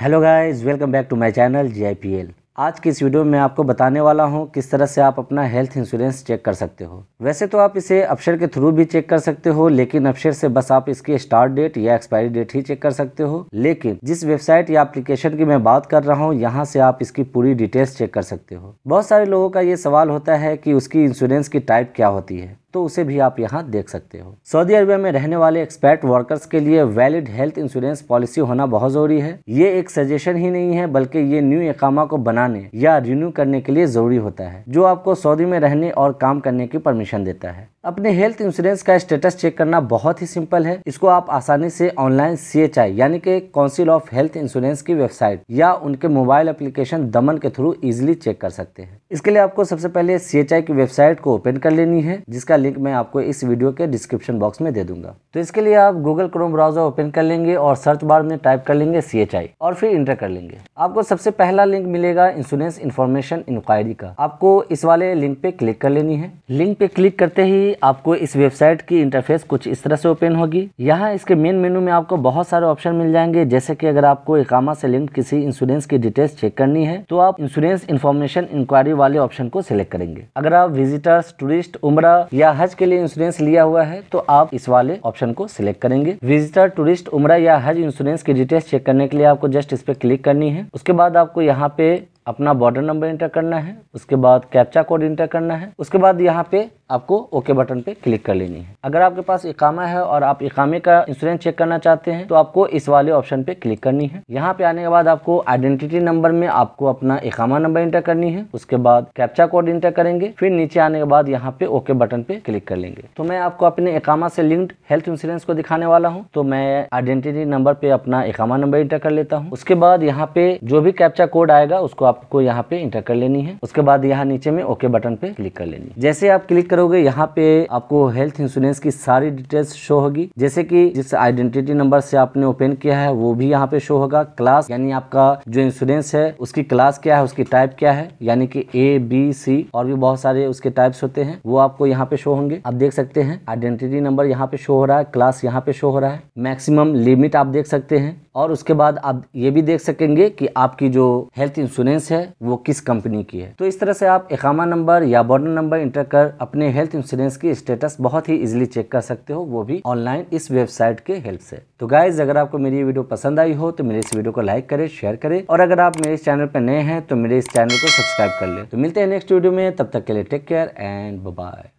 hello guys welcome back to my channel जी आज की इस वीडियो में आपको बताने वाला हूं किस तरह से आप अपना हेल्थ इंश्योरेंस चेक कर सकते हो वैसे तो आप इसे अफसर के थ्रू भी चेक कर सकते हो लेकिन अपशेयर से बस आप इसकी स्टार्ट डेट या एक्सपायरी डेट ही चेक कर सकते हो लेकिन जिस वेबसाइट या एप्लीकेशन की मैं बात कर रहा हूँ यहाँ से आप इसकी पूरी डिटेल्स चेक कर सकते हो बहुत सारे लोगों का ये सवाल होता है की उसकी इंश्योरेंस की टाइप क्या होती है तो उसे भी आप यहाँ देख सकते हो सऊदी अरबिया में रहने वाले एक्सपर्ट वर्कर्स के लिए वैलिड हेल्थ इंश्योरेंस पॉलिसी होना बहुत जरूरी है ये एक सजेशन ही नहीं है बल्कि ये न्यू एकामा को बनाने या रिन्यू करने के लिए जरूरी होता है जो आपको सऊदी में रहने और काम करने की परमिशन देता है अपने हेल्थ इंश्योरेंस का स्टेटस चेक करना बहुत ही सिंपल है इसको आप आसानी से ऑनलाइन सी एच आई यानी कि काउंसिल ऑफ हेल्थ इंश्योरेंस की वेबसाइट या उनके मोबाइल एप्लीकेशन दमन के थ्रू इजिली चेक कर सकते हैं इसके लिए आपको सबसे पहले सी एच आई की वेबसाइट को ओपन कर लेनी है जिसका लिंक मैं आपको इस वीडियो के डिस्क्रिप्शन बॉक्स में दे दूंगा तो इसके लिए आप गूगल क्रोम ब्राउजर ओपन कर लेंगे और सर्च बार में टाइप कर लेंगे सी एच आई और फिर इंटर कर लेंगे आपको सबसे पहला लिंक मिलेगा इंश्योरेंस इन्फॉर्मेशन इंक्वायरी का आपको इस वाले लिंक पे क्लिक कर लेनी है लिंक पे क्लिक करते ही आपको इस वेबसाइट की इंटरफेस कुछ इस तरह से ओपन होगी यहाँ इसके मेन मेनू में आपको बहुत सारे ऑप्शन मिल जाएंगे जैसे कि अगर आपको इकामा से लिंक किसी इंश्योरेंस की डिटेल्स चेक करनी है तो आप इंश्योरेंस इन्फॉर्मेशन इंक्वायरी वाले ऑप्शन को सिलेक्ट करेंगे अगर आप विजिटर्स टूरिस्ट उम्र या हज के लिए इंश्योरेंस लिया हुआ है तो आप इस वाले ऑप्शन को सिलेक्ट करेंगे विजिटर टूरिस्ट उम्र या हज इंश्योरेंस की डिटेल्स चेक करने के लिए आपको जस्ट इस पे क्लिक करनी है उसके बाद आपको यहाँ पे अपना बॉर्डर नंबर इंटर करना है उसके बाद कैप्चा कोड इंटर करना है उसके बाद यहाँ पे आपको ओके बटन पे क्लिक कर लेनी है अगर आपके पास इकामा है और आप इकामे का इंश्योरेंस चेक करना चाहते हैं तो आपको इस वाले ऑप्शन पे क्लिक करनी है यहाँ पे आने के बाद आपको आइडेंटिटी नंबर में आपको अपना इकामा नंबर इंटर करनी है उसके बाद कैप्चा कोड इंटर करेंगे फिर नीचे आने के बाद यहाँ पे ओके बटन पे क्लिक कर लेंगे तो मैं आपको अपने इकामा से लिंक्ड हेल्थ इंश्योरेंस को दिखाने वाला हूँ तो मैं आइडेंटिटी नंबर पे अपना इकामा नंबर इंटर कर लेता हूँ उसके बाद यहाँ पे जो भी कैप्चा कोड आएगा उसको आपको यहाँ पे इंटर कर लेनी है उसके बाद यहाँ नीचे में ओके बटन पे क्लिक कर लेनी है जैसे आप क्लिक करोगे यहाँ पे आपको हेल्थ इंश्योरेंस की सारी डिटेल्स शो होगी जैसे कि जिस आइडेंटिटी नंबर से आपने ओपन किया है वो भी यहाँ पे शो होगा क्लास यानी आपका जो इंश्योरेंस है उसकी क्लास क्या है उसकी टाइप क्या है यानी कि ए बी सी और भी बहुत सारे उसके टाइप्स होते हैं वो आपको यहाँ पे शो होंगे आप देख सकते हैं आइडेंटिटी नंबर यहाँ पे शो हो रहा है क्लास यहाँ पे शो हो रहा है मैक्सिमम लिमिट आप देख सकते हैं और उसके बाद आप ये भी देख सकेंगे कि आपकी जो हेल्थ इंश्योरेंस है वो किस कंपनी की है तो इस तरह से आप एकामा नंबर या बॉर्डर नंबर इंटर कर अपने हेल्थ इंश्योरेंस की स्टेटस बहुत ही इजिली चेक कर सकते हो वो भी ऑनलाइन इस वेबसाइट के हेल्प से तो गाइज अगर आपको मेरी वीडियो पसंद आई हो तो मेरे इस वीडियो को लाइक करे शेयर करे और अगर आप मेरे चैनल पर नए हैं तो मेरे इस चैनल को सब्सक्राइब कर ले तो मिलते हैं नेक्स्ट वीडियो में तब तक के लिए टेक केयर एंड बाय